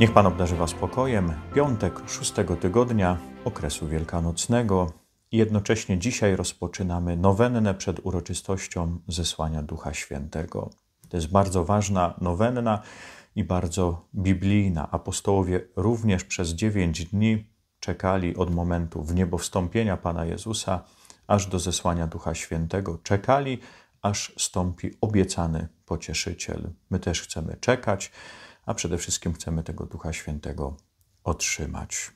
Niech Pan obdarzy Was spokojem. Piątek szóstego tygodnia okresu wielkanocnego i jednocześnie dzisiaj rozpoczynamy nowennę przed uroczystością zesłania Ducha Świętego. To jest bardzo ważna nowenna i bardzo biblijna. Apostołowie również przez dziewięć dni czekali od momentu w niebo Pana Jezusa aż do zesłania Ducha Świętego. Czekali, aż stąpi obiecany pocieszyciel. My też chcemy czekać a przede wszystkim chcemy tego Ducha Świętego otrzymać.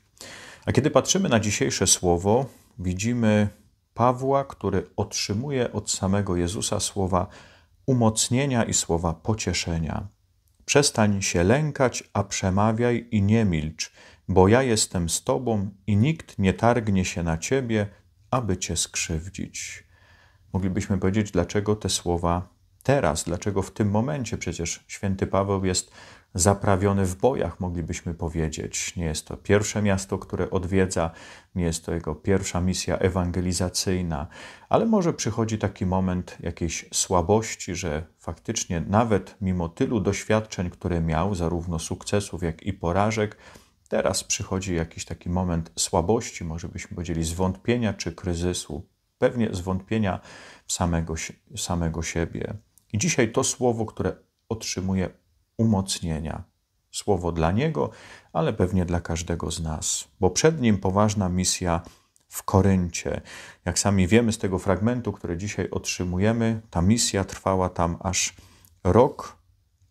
A kiedy patrzymy na dzisiejsze słowo, widzimy Pawła, który otrzymuje od samego Jezusa słowa umocnienia i słowa pocieszenia. Przestań się lękać, a przemawiaj i nie milcz, bo ja jestem z Tobą i nikt nie targnie się na Ciebie, aby Cię skrzywdzić. Moglibyśmy powiedzieć, dlaczego te słowa teraz, dlaczego w tym momencie przecież święty Paweł jest zaprawiony w bojach, moglibyśmy powiedzieć. Nie jest to pierwsze miasto, które odwiedza, nie jest to jego pierwsza misja ewangelizacyjna, ale może przychodzi taki moment jakiejś słabości, że faktycznie nawet mimo tylu doświadczeń, które miał, zarówno sukcesów, jak i porażek, teraz przychodzi jakiś taki moment słabości, może byśmy powiedzieli zwątpienia czy kryzysu, pewnie zwątpienia samego, samego siebie. I dzisiaj to słowo, które otrzymuje umocnienia. Słowo dla Niego, ale pewnie dla każdego z nas, bo przed Nim poważna misja w Koryncie. Jak sami wiemy z tego fragmentu, który dzisiaj otrzymujemy, ta misja trwała tam aż rok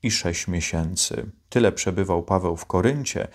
i sześć miesięcy. Tyle przebywał Paweł w Koryncie,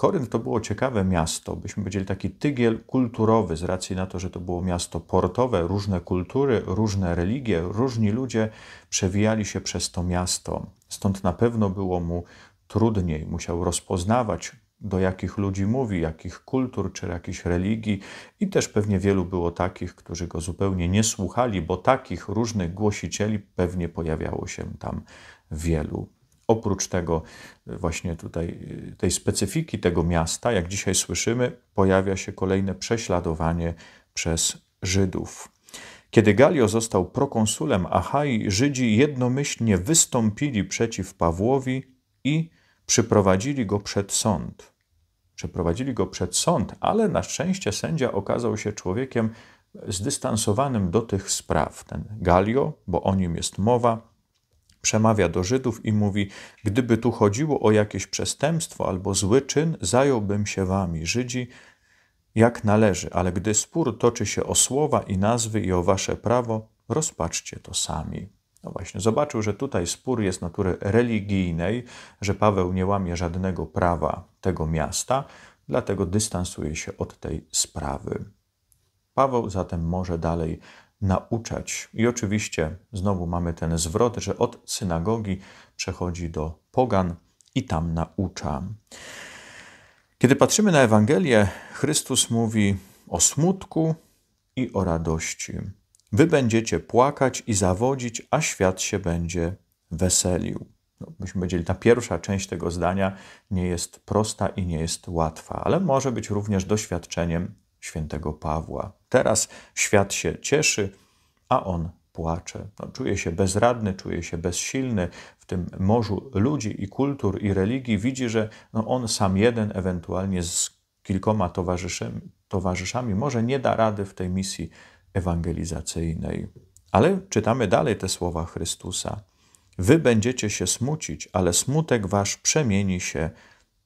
Korynt to było ciekawe miasto, byśmy powiedzieli taki tygiel kulturowy, z racji na to, że to było miasto portowe, różne kultury, różne religie, różni ludzie przewijali się przez to miasto. Stąd na pewno było mu trudniej, musiał rozpoznawać, do jakich ludzi mówi, jakich kultur czy jakichś religii, i też pewnie wielu było takich, którzy go zupełnie nie słuchali, bo takich różnych głosicieli pewnie pojawiało się tam wielu. Oprócz tego y, właśnie tutaj y, tej specyfiki tego miasta, jak dzisiaj słyszymy, pojawia się kolejne prześladowanie przez Żydów. Kiedy Galio został prokonsulem Achai, Żydzi jednomyślnie wystąpili przeciw Pawłowi i przyprowadzili go przed sąd. Przeprowadzili go przed sąd, ale na szczęście sędzia okazał się człowiekiem zdystansowanym do tych spraw. Ten Galio, bo o nim jest mowa, Przemawia do Żydów i mówi: Gdyby tu chodziło o jakieś przestępstwo albo zły czyn, zająłbym się wami, Żydzi, jak należy, ale gdy spór toczy się o słowa i nazwy i o wasze prawo, rozpatrzcie to sami. No właśnie, zobaczył, że tutaj spór jest natury religijnej, że Paweł nie łamie żadnego prawa tego miasta, dlatego dystansuje się od tej sprawy. Paweł zatem może dalej nauczać. I oczywiście znowu mamy ten zwrot, że od synagogi przechodzi do pogan i tam naucza. Kiedy patrzymy na Ewangelię, Chrystus mówi o smutku i o radości. Wy będziecie płakać i zawodzić, a świat się będzie weselił. No, myśmy powiedzieli, ta pierwsza część tego zdania nie jest prosta i nie jest łatwa, ale może być również doświadczeniem świętego Pawła. Teraz świat się cieszy, a on płacze. No, czuje się bezradny, czuje się bezsilny w tym morzu ludzi i kultur i religii. Widzi, że no, on sam jeden, ewentualnie z kilkoma towarzyszami, towarzyszami, może nie da rady w tej misji ewangelizacyjnej. Ale czytamy dalej te słowa Chrystusa. Wy będziecie się smucić, ale smutek wasz przemieni się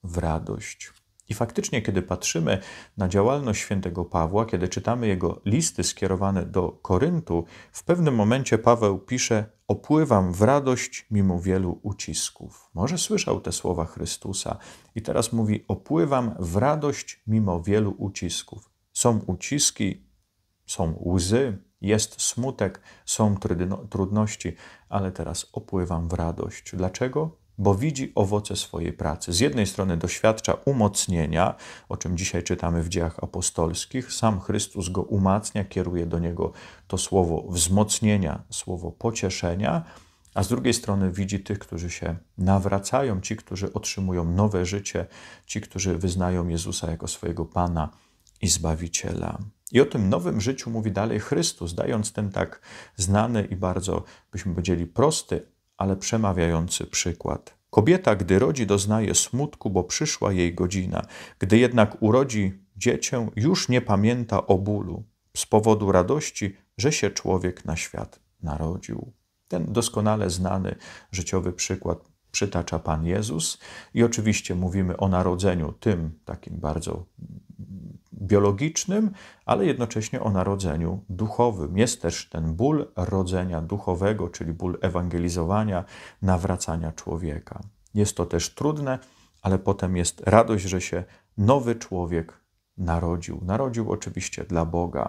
w radość. I faktycznie, kiedy patrzymy na działalność świętego Pawła, kiedy czytamy jego listy skierowane do Koryntu, w pewnym momencie Paweł pisze: Opływam w radość mimo wielu ucisków. Może słyszał te słowa Chrystusa i teraz mówi: Opływam w radość mimo wielu ucisków. Są uciski, są łzy, jest smutek, są trudności, ale teraz opływam w radość. Dlaczego? bo widzi owoce swojej pracy. Z jednej strony doświadcza umocnienia, o czym dzisiaj czytamy w dziejach apostolskich. Sam Chrystus go umacnia, kieruje do niego to słowo wzmocnienia, słowo pocieszenia, a z drugiej strony widzi tych, którzy się nawracają, ci, którzy otrzymują nowe życie, ci, którzy wyznają Jezusa jako swojego Pana i Zbawiciela. I o tym nowym życiu mówi dalej Chrystus, dając ten tak znany i bardzo, byśmy powiedzieli, prosty, ale przemawiający przykład. Kobieta, gdy rodzi, doznaje smutku, bo przyszła jej godzina. Gdy jednak urodzi dziecię, już nie pamięta o bólu z powodu radości, że się człowiek na świat narodził. Ten doskonale znany życiowy przykład przytacza Pan Jezus i oczywiście mówimy o narodzeniu tym takim bardzo biologicznym, ale jednocześnie o narodzeniu duchowym. Jest też ten ból rodzenia duchowego, czyli ból ewangelizowania, nawracania człowieka. Jest to też trudne, ale potem jest radość, że się nowy człowiek narodził. Narodził oczywiście dla Boga.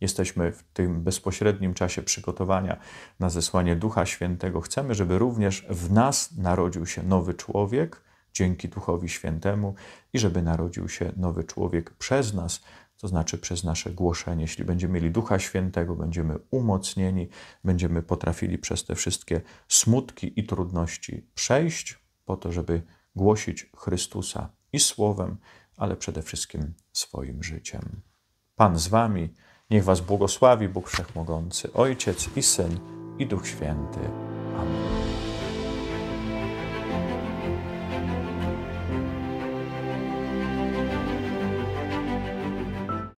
Jesteśmy w tym bezpośrednim czasie przygotowania na zesłanie Ducha Świętego. Chcemy, żeby również w nas narodził się nowy człowiek, dzięki Duchowi Świętemu i żeby narodził się nowy człowiek przez nas, to znaczy przez nasze głoszenie. Jeśli będziemy mieli Ducha Świętego, będziemy umocnieni, będziemy potrafili przez te wszystkie smutki i trudności przejść, po to, żeby głosić Chrystusa i słowem, ale przede wszystkim swoim życiem. Pan z Wami, niech Was błogosławi Bóg Wszechmogący, Ojciec i Syn i Duch Święty. Amen.